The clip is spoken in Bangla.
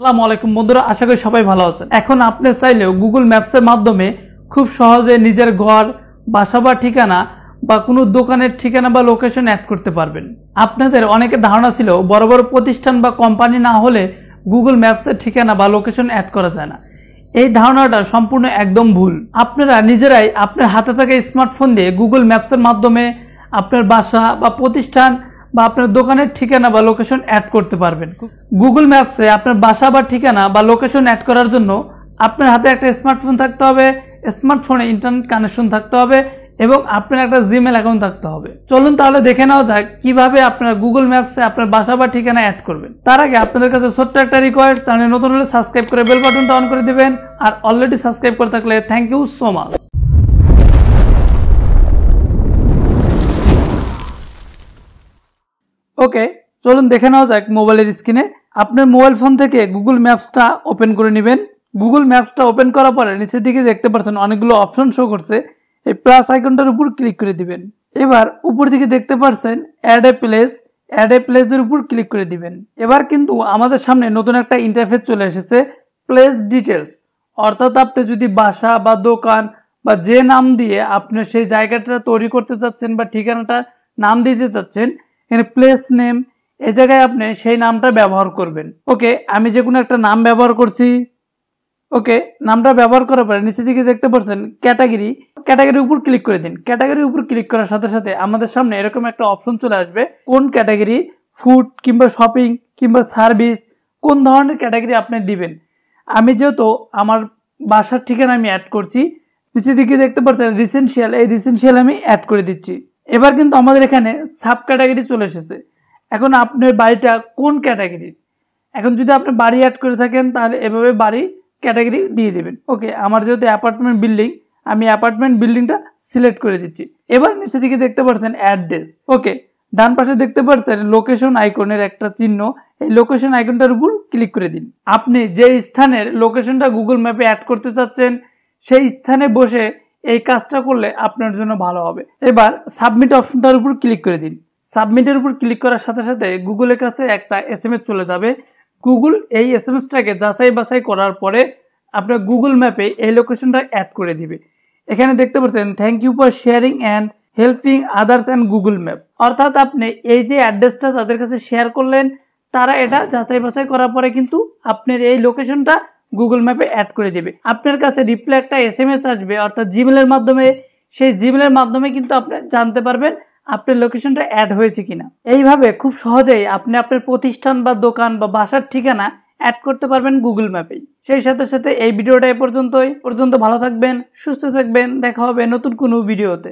আসসালামু আলাইকুম বন্ধুরা আশা করি সবাই ভালো আছেন এখন আপনি চাইলেও গুগল ম্যাপসের মাধ্যমে খুব সহজে নিজের ঘর বাসা বা ঠিকানা বা কোনো দোকানের ঠিকানা বা লোকেশন অ্যাড করতে পারবেন আপনাদের অনেকে ধারণা ছিল বড় বড় প্রতিষ্ঠান বা কোম্পানি না হলে গুগল ম্যাপসের ঠিকানা বা লোকেশন অ্যাড করা যায় না এই ধারণাটা সম্পূর্ণ একদম ভুল আপনারা নিজেরাই আপনার হাতে থাকা স্মার্টফোন দিয়ে গুগল ম্যাপসের মাধ্যমে আপনার বাসা বা প্রতিষ্ঠান বা আপনার দোকানের ঠিকানা বা লোকেশন অ্যাড করতে পারবেন গুগল ম্যাপসে আপনার বাসা বা ঠিকানা বা লোকেশন অ্যাড করার জন্য আপনার হাতে একটা স্মার্টফোন থাকতে হবে স্মার্টফোনে ইন্টারনেট কানেকশন থাকতে হবে এবং আপনার একটা জিমেল অ্যাকাউন্ট থাকতে হবে চলুন তাহলে দেখে নেওয়া যাক কিভাবে আপনার গুগল ম্যাপসে আপনার বাসা বা ঠিকানা অ্যাড করবেন তার আগে আপনাদের কাছে ছোট্ট একটা রিকোয়েস্ট চ্যানেল নতুন হলে সাবস্ক্রাইব করে বেল বাটনটা অন করে দিবেন আর অলরেডি সাবস্ক্রাইব করে থাকলে thank you so much okay চলুন দেখে নেওয়া যাক মোবাইলের স্ক্রিনে আপনার মোবাইল ফোন থেকে গুগল ম্যাপসটা ওপেন করে নেবেন গুগল ম্যাপসটা ওপেন করার পরে নিচের দিকে দেখতে পাচ্ছেন অনেকগুলো অপশন শো করছে এই প্লাস আইকনটার উপর ক্লিক করে দিবেন এবার উপর দিকে দেখতে পাচ্ছেন add a place add a প্লেসের উপর ক্লিক করে দিবেন এবার কিন্তু আমাদের সামনে নতুন একটা ইন্টারফেস চলে এসেছে প্লেস ডিটেলস অর্থাৎ আপনি যদি বাসা বা দোকান বা যে নাম দিয়ে আপনি সেই জায়গাটা তৈরি করতে চাচ্ছেন বা ঠিকানাটা নাম দিতে চাচ্ছেন এখানে প্লেস নেম এ জায়গায় আপনি সেই নামটা ব্যবহার করবেন ওকে আমি যে কোনো একটা নাম ব্যবহার করছি ওকে নামটা ব্যবহার করার পরে নিচে দিকে দেখতে পাচ্ছেন ক্যাটাগরি ক্যাটাগরির উপর ক্লিক করে দিন ক্যাটাগরির উপর ক্লিক করার সাথে সাথে আমাদের সামনে এরকম একটা অপশন চলে আসবে কোন ক্যাটাগরি ফুড কিংবা শপিং কিংবা সার্ভিস কোন ধরনের ক্যাটাগরি আপনি দিবেন আমি যেহেতু আমার বাসার ঠিকানা আমি অ্যাড করছি নিচে দিকে দেখতে পাচ্ছেন রিসেন্সিয়াল এই রিসেন্সিয়াল আমি অ্যাড করে দিচ্ছি এবার কিন্তু আমাদের এখানে সাব ক্যাটাগরি চলে এসেছে এখন আপনার বাড়িটা কোন ক্যাটাগরির এখন যদি আপনি বাড়ি অ্যাড করে থাকেন তাহলে এভাবে বাড়ি ক্যাটাগরি দিয়ে দেবেন ওকে আমার যেহেতু অ্যাপার্টমেন্ট বিল্ডিং আমি অ্যাপার্টমেন্ট বিল্ডিংটা সিলেক্ট করে দিচ্ছি এবার নিচে দিকে দেখতে পাচ্ছেন অ্যাড্রেস ওকে ডান পাশে দেখতে পাচ্ছেন লোকেশন আইকনের একটা চিহ্ন এই লোকেশন আইকনটার উপর ক্লিক করে দিন আপনি যে স্থানের লোকেশনটা গুগল ম্যাপে অ্যাড করতে চাচ্ছেন সেই স্থানে বসে এই কাজটা করলে আপনার জন্য ভালো হবে এবার সাবমিট অপশনটার উপর ক্লিক করে দিন সাবমিটের উপর ক্লিক করার সাথে সাথে গুগলের কাছে একটা এস চলে যাবে গুগল এই এস এম এসটাকে যাচাই বাছাই করার পরে আপনার গুগল ম্যাপে এই লোকেশনটা অ্যাড করে দিবে এখানে দেখতে পাচ্ছেন thank you for sharing and helping others and Google map অর্থাৎ আপনি এই যে অ্যাড্রেসটা তাদের কাছে শেয়ার করলেন তারা এটা যাচাই বাছাই করার পরে কিন্তু আপনার এই লোকেশনটা গুগল ম্যাপে অ্যাড করে দেবে আপনার কাছে রিপ্লাই একটা এস এম এস আসবে অর্থাৎ জিমেলের মাধ্যমে সেই জিমেলের মাধ্যমে কিন্তু আপনি জানতে পারবেন আপনার লোকেশনটা অ্যাড হয়েছে কিনা এইভাবে খুব সহজেই আপনি আপনার প্রতিষ্ঠান বা দোকান বা বাসার ঠিকানা অ্যাড করতে পারবেন গুগল ম্যাপেই সেই সাথে সাথে এই ভিডিওটা এ পর্যন্তই পর্যন্ত ভালো থাকবেন সুস্থ থাকবেন দেখা হবে নতুন কোনো ভিডিওতে